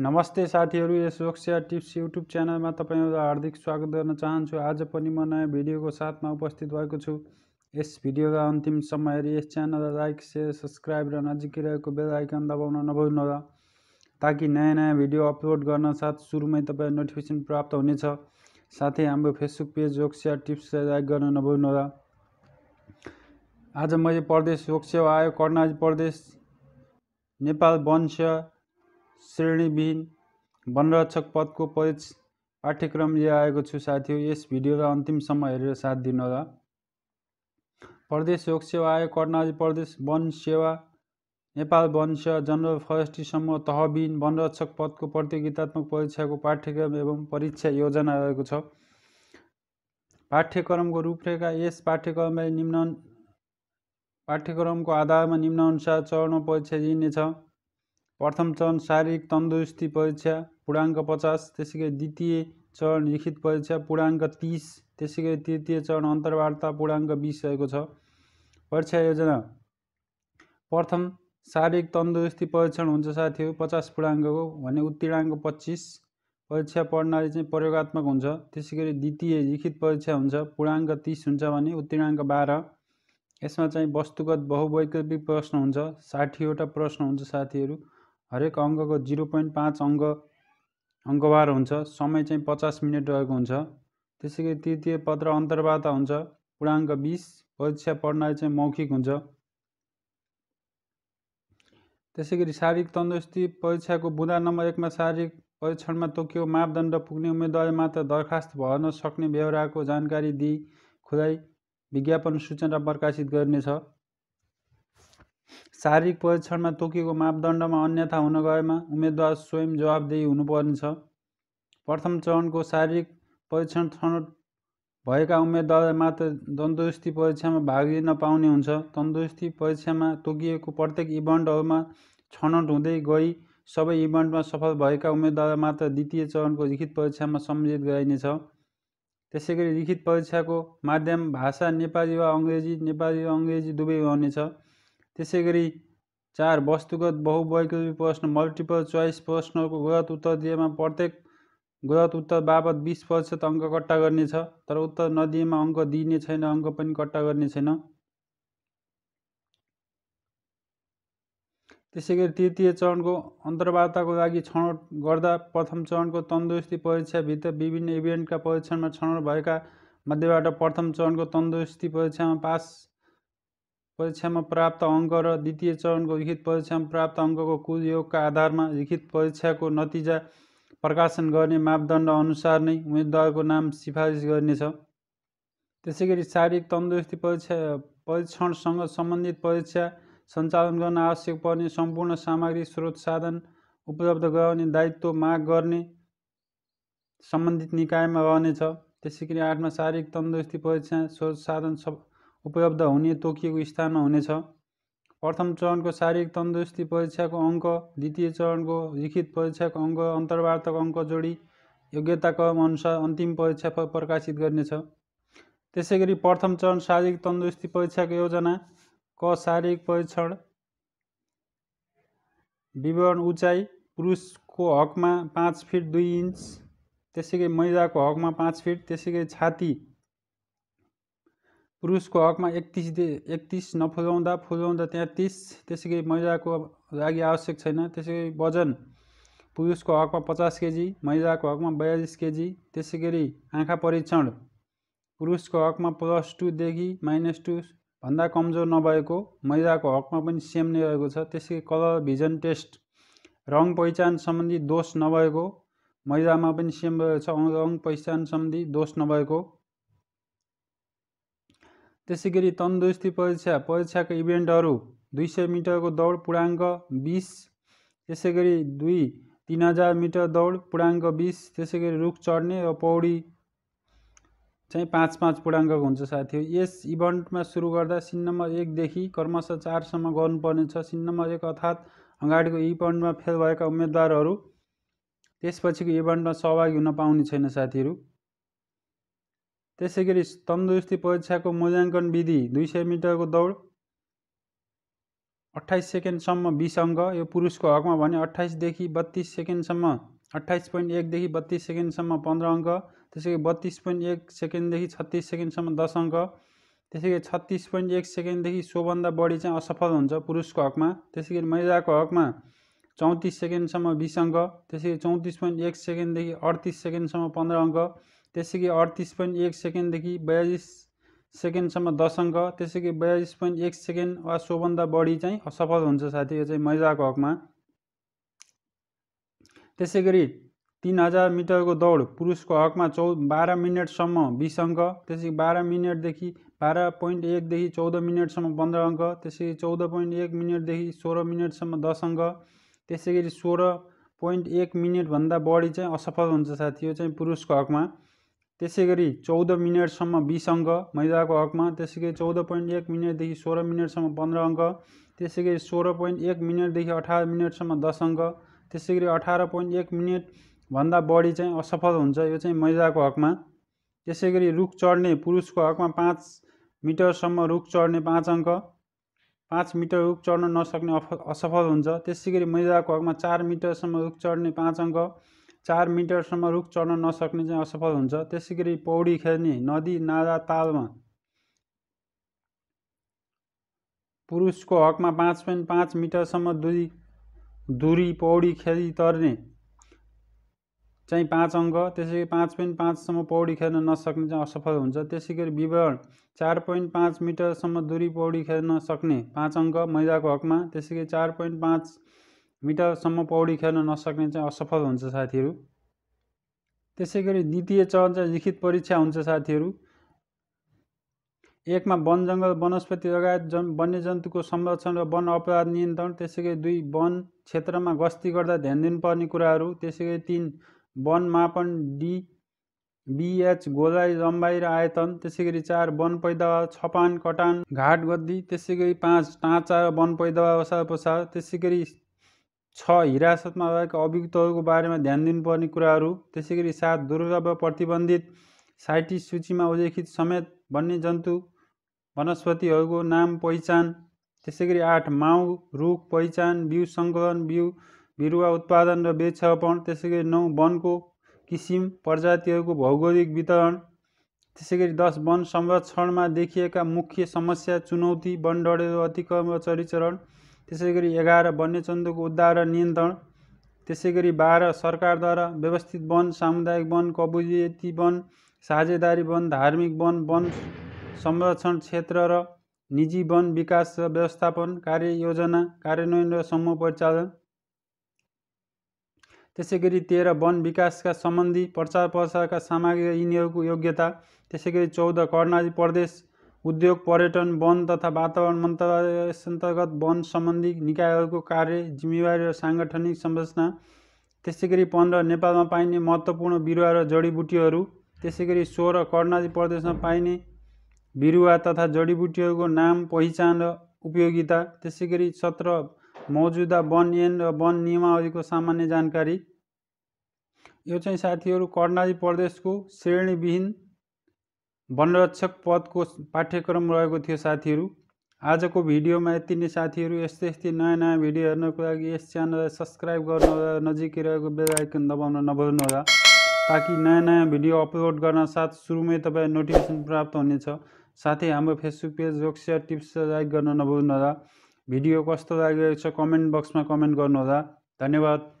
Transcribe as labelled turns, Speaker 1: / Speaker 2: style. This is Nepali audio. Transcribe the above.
Speaker 1: नमस्ते साथीहरू यस रोक्सिया टिप्स युट्युब च्यानलमा तपाईँहरूलाई हार्दिक स्वागत गर्न चाहन्छु आज पनि म नयाँ भिडियोको साथमा उपस्थित भएको छु यस भिडियोलाई समय हेरी यस च्यानललाई लाइक सेयर सब्सक्राइब र नजिकै रहेको बेल आइकन दबाउन नभुल्नुहोला ताकि नयाँ नयाँ भिडियो अपलोड गर्न साथ सुरुमै तपाईँ नोटिफिकेसन प्राप्त हुनेछ साथै हाम्रो फेसबुक पेज रोक्सिया टिप्सलाई लाइक गर्न नभुल्नुहोला आज मैले प्रदेश योगसेवा आयो कर्णाली प्रदेश नेपाल वंश श्रेणीविहीन वनरक्षक पदको परीक्ष पाठ्यक्रम लिएर आएको छु साथीहरू यस भिडियोलाई अन्तिमसम्म हेरेर साथ दिनुहोला प्रदेश लोक सेवा आयोग कर्णाली प्रदेश वन सेवा नेपाल वन सेवा जनरल फरेस्ट्री समूह तहबिन वनरक्षक पदको प्रतियोगितात्मक परीक्षाको पाठ्यक्रम एवं परीक्षा योजना रहेको छ पाठ्यक्रमको रूपरेखा यस पाठ्यक्रमलाई निम्न पाठ्यक्रमको आधारमा निम्नअनुसार चरणमा परीक्षा लिइनेछ प्रथम चरण शारीरिक तन्दुरुस्ती परीक्षा पूर्णाङ्क पचास त्यसै गरी द्वितीय चरण लिखित परीक्षा पूर्णाङ्क तिस त्यसै गरी तृतीय चरण अन्तर्वार्ता पूर्णाङ्क बिस रहेको छ परीक्षा योजना प्रथम शारीरिक तन्दुरुस्ती परीक्षण हुन्छ साथीहरू पचास पूर्णाङ्कको भने उत्तीर्णाङ्क पच्चिस परीक्षा प्रणाली चाहिँ प्रयोगत्मक हुन्छ त्यसै गरी द्वितीय लिखित परीक्षा हुन्छ पूर्णाङ्क तिस हुन्छ भने उत्तीर्णाङ्क बाह्र यसमा चाहिँ वस्तुगत बहुवैकल्पिक प्रश्न हुन्छ साठीवटा प्रश्न हुन्छ साथीहरू हरेक अङ्गको जिरो पोइन्ट पाँच अङ्ग अङ्कवार हुन्छ समय चाहिँ पचास मिनट रहेको हुन्छ त्यसै गरी तृतीय पत्र अन्तर्वार्ता हुन्छ पूर्णाङ्क बिस परीक्षा प्रणाली चाहिँ मौखिक हुन्छ त्यसै गरी शारीरिक तन्दुरुस्ती परीक्षाको बुधा नम्बर एकमा शारीरिक परीक्षणमा तोकियो मापदण्ड पुग्ने उम्मेद्वारले मात्र दरखास्त भर्न सक्ने व्यवहारको जानकारी दिई खुदाई विज्ञापन सूचना प्रकाशित गर्नेछ शारीरिक परीक्षणमा तोकिएको मापदण्डमा अन्यथा हुन गएमा उम्मेद्वार स्वयं जवाबदेही हुनुपर्नेछ प्रथम चरणको शारीरिक परीक्षण छनौट भएका उम्मेद्वारलाई मात्र तन्दुरुस्ती परीक्षामा भाग लिन पाउने हुन्छ तन्दुरुस्ती परीक्षामा तोकिएको प्रत्येक इभेन्टहरूमा छनौट हुँदै गई सबै इभेन्टमा सफल भएका उम्मेद्वारलाई मात्र द्वितीय चरणको लिखित परीक्षामा सम्मिलित गराइनेछ त्यसै गरी लिखित परीक्षाको माध्यम भाषा नेपाली वा अङ्ग्रेजी नेपाली वा अङ्ग्रेजी दुवै रहनेछ त्यसै गरी चार वस्तुगत बहुवैकल्पिक प्रश्न मल्टिपल चोइस प्रश्नको गलत उत्तर दिएमा प्रत्येक गलत उत्तर बापत बिस प्रतिशत अङ्क कट्टा गर्नेछ तर उत्तर नदिएमा अङ्क दिइने छैन अङ्क पनि कट्टा गर्ने छैन त्यसै गरी तृतीय चरणको अन्तर्वार्ताको लागि छनौट गर्दा प्रथम चरणको तन्दुरुस्ती परीक्षाभित्र विभिन्न इभेन्टका परीक्षणमा छनौट भएका मध्येबाट प्रथम चरणको तन्दुरुस्ती परीक्षामा पास परीक्षामा प्राप्त अङ्क र द्वितीय चरणको लिखित परीक्षामा प्राप्त अङ्कको कुल योगका आधारमा लिखित परीक्षाको नतिजा प्रकाशन गर्ने मापदण्ड अनुसार नै उम्मेदवारको नाम सिफारिस गर्नेछ त्यसै गरी शारीरिक तन्दुरुस्ती परीक्षा परीक्षणसँग सम्बन्धित परीक्षा सञ्चालन गर्न आवश्यक पर्ने सम्पूर्ण सामग्री स्रोत साधन उपलब्ध गराउने दायित्व माग गर्ने सम्बन्धित निकायमा रहनेछ त्यसै गरी आठमा शारीरिक तन्दुरुस्ती परीक्षा स्रोत साधन सब उपलब्ध हुने तोकिएको स्थानमा हुनेछ प्रथम चरणको शारीरिक तन्दुरुस्ती परीक्षाको अङ्क द्वितीय चरणको लिखित परीक्षाको अङ्क अन्तर्वार्ताको अङ्क जोडी क्रम अनुसार अन्तिम परीक्षा प्रकाशित गर्नेछ त्यसै गरी प्रथम चरण शारीरिक तन्दुरुस्ती परीक्षाको योजना क शारीरिक परीक्षण विवरण उचाइ पुरुषको हकमा पाँच फिट दुई इन्च त्यसै गरी महिलाको हकमा पाँच फिट त्यसै गरी छाती पुरुषको हकमा एकतिस एकतिस नफुलाउँदा फुलाउँदा तेत्तिस त्यसै गरी महिलाको लागि आवश्यक छैन त्यसै गरी वजन पुरुषको हकमा पचास केजी महिलाको हकमा बयालिस केजी त्यसै गरी आँखा परीक्षण पुरुषको हकमा प्लस टूदेखि माइनस टू भन्दा कमजोर नभएको महिलाको हकमा पनि सेम नै रहेको छ त्यसै गरी कलर भिजन टेस्ट रङ पहिचान सम्बन्धी दोष नभएको महिलामा पनि सेम रहेको छ रङ पहिचान सम्बन्धी दोष नभएको त्यसै गरी तन्दुरुस्ती परीक्षा परीक्षाको इभेन्टहरू दुई सय मिटरको दौड पूर्णाङ्क बिस त्यसै गरी दुई तिन हजार मिटर दौड पूर्णाङ्क बिस त्यसै गरी रुख चढ्ने र पौडी चाहिँ पाँच पाँच पूर्णाङ्कको हुन्छ साथीहरू यस इभेन्टमा सुरु गर्दा सिन नम्बर एकदेखि कर्मशः चारसम्म गर्नुपर्नेछ सिन नम्बर एक अर्थात् अगाडिको इभेन्टमा फेल भएका उम्मेदवारहरू त्यसपछिको इभेन्टमा सहभागी हुन पाउने छैन साथीहरू त्यसै गरी तन्दुरुस्ती परीक्षाको मूल्याङ्कन विधि दुई सय मिटरको दौड अठाइस सेकेन्डसम्म बिस अङ्क यो पुरुषको हकमा भने अठाइसदेखि बत्तिस सेकेन्डसम्म अठाइस पोइन्ट एकदेखि बत्तिस सेकेन्डसम्म पन्ध्र अङ्क त्यसै गरी बत्तिस पोइन्ट एक सेकेन्डदेखि छत्तिस सेकेन्डसम्म दस अङ्क त्यसै गरी छत्तिस पोइन्ट एक सेकेन्डदेखि सोभन्दा बढी चाहिँ असफल हुन्छ पुरुषको हकमा त्यसै गरी महिलाको हकमा चौतिस सेकेन्डसम्म बिस अङ्क त्यसै गरी चौतिस पोइन्ट एक सेकेन्डदेखि अडतिस सेकेन्डसम्म पन्ध्र अङ्क त्यसै गरी अडतिस पोइन्ट एक सेकेन्डदेखि बयालिस सेकेन्डसम्म दस अङ्क त्यसै गरी बयालिस पोइन्ट एक सेकेन्ड वा सोभन्दा बढी चाहिँ असफल हुन्छ साथी यो चाहिँ महिलाको हकमा त्यसै गरी तिन हजार मिटरको दौड पुरुषको हकमा चौ बाह्र मिनटसम्म बिस अङ्क त्यसै बाह्र मिनटदेखि बाह्र पोइन्ट एकदेखि चौध मिनटसम्म पन्ध्र अङ्क त्यसै गरी चौध पोइन्ट एक मिनटदेखि सोह्र मिनटसम्म दस अङ्क त्यसै गरी सोह्र पोइन्ट एक मिनटभन्दा बढी चाहिँ असफल हुन्छ साथी यो चाहिँ पुरुषको हकमा त्यसै गरी चौध मिनटसम्म बिस अङ्क महिलाको हकमा त्यसै गरी चौध पोइन्ट एक मिनटदेखि सोह्र मिनटसम्म पन्ध्र अङ्क त्यसै गरी सोह्र पोइन्ट एक मिनटदेखि अठार मिनटसम्म दस अङ्क त्यसै गरी अठार पोइन्ट एक मिनटभन्दा बढी चाहिँ असफल हुन्छ यो चाहिँ महिलाको हकमा त्यसै गरी रुख चढ्ने पुरुषको हकमा पाँच मिटरसम्म रुख चढ्ने पाँच अङ्क पाँच मिटर रुख चढ्न नसक्ने असफल हुन्छ त्यसै गरी महिलाको हकमा चार मिटरसम्म रुख चढ्ने पाँच अङ्क चार मिटरसम्म रुख चढ्न नसक्ने चाहिँ असफल हुन्छ त्यसै गरी पौडी खेल्ने नदी नाला तालमा पुरुषको हकमा पाँच पोइन्ट पाँच मिटरसम्म दुरी दुरी पौडी खेली तर्ने चाहिँ पाँच अङ्क त्यसै गरी पाँच पोइन्ट पाँचसम्म पौडी खेल्न नसक्ने चाहिँ असफल हुन्छ त्यसै गरी विवरण चार पोइन्ट पाँच मिटरसम्म दुरी पौडी खेल्न सक्ने पाँच अङ्क महिलाको हकमा त्यसै गरी चार पोइन्ट पाँच मिटरसम्म पौडी खेल्न नसक्ने चाहिँ असफल हुन्छ साथीहरू त्यसै गरी द्वितीय चरण चाहिँ लिखित परीक्षा हुन्छ साथीहरू एकमा वन जङ्गल वनस्पति लगायत जन वन्यजन्तुको संरक्षण र वन अपराध नियन्त्रण त्यसै गरी दुई वन क्षेत्रमा गस्ती गर्दा ध्यान दिनुपर्ने कुराहरू त्यसै गरी तिन वन मापन डी बिएच गोलाइ लम्बाइ र आयतन त्यसै गरी चार वन पैदावार छपान कटान घाट गद्दी त्यसै गरी पाँच टाँचा र वन पैदावार ओसार त्यसै गरी छ हिरासतमा रहेका अभियुक्तहरूको बारेमा ध्यान दिनुपर्ने कुराहरू त्यसै गरी सात दुर्लभ प्रतिबन्धित साइटी सूचीमा उल्लेखित समेत वन्यजन्तु वनस्पतिहरूको नाम पहिचान त्यसै गरी आठ माउ रुख पहिचान बिउ सङ्कलन बिउ बिरुवा उत्पादन र बेचपन त्यसै गरी नौ वनको किसिम प्रजातिहरूको भौगोलिक वितरण त्यसै गरी दस वन संरक्षणमा देखिएका मुख्य समस्या चुनौती वन डढेर अतिक्रम र चरिचरण त्यसै गरी एघार वन्यचन्दुको उद्धार र नियन्त्रण त्यसै गरी बाह्र सरकारद्वारा व्यवस्थित वन सामुदायिक वन कबुलियती वन साझेदारी वन धार्मिक वन वन संरक्षण क्षेत्र र निजी वन विकास र व्यवस्थापन कार्ययोजना कार्यान्वयन र समूह परिचालन त्यसै गरी तेह्र वन विकासका सम्बन्धी प्रचार प्रसारका सामग्री र यिनीहरूको योग्यता त्यसै गरी चौध कर्णाली प्रदेश उद्योग पर्यटन वन तथा वातावरण मन्त्रालय अन्तर्गत वन सम्बन्धी निकायहरूको कार्य जिम्मेवारी र साङ्गठनिक संरचना त्यसै गरी पन्ध्र नेपालमा पाइने महत्त्वपूर्ण बिरुवा र जडीबुटीहरू त्यसै गरी सोह्र कर्णाली प्रदेशमा पाइने बिरुवा तथा जडीबुटीहरूको नाम पहिचान र उपयोगिता त्यसै गरी सत्र मौजुदा वन ऐन र वन नियमावलीको सामान्य जानकारी यो चाहिँ साथीहरू कर्णाली प्रदेशको श्रेणीविहीन वनरक्षक पदको पाठ्यक्रम रहेको थियो साथीहरू आजको भिडियोमा यति नै साथीहरू यस्तै यस्तै नयाँ नयाँ भिडियो हेर्नको लागि यस च्यानललाई सब्सक्राइब गर्नु नजिकै रहेको बेल आइकन दबाउन नभुल्नुहोला ताकि नयाँ नयाँ भिडियो अपलोड गर्न साथ सुरुमै तपाईँ नोटिफिकेसन प्राप्त हुनेछ साथै हाम्रो फेसबुक पेज रोक्सिया टिप्स लाइक गर्न नभुल्नुहोला भिडियो कस्तो लागिरहेको छ कमेन्ट बक्समा कमेन्ट गर्नुहोला धन्यवाद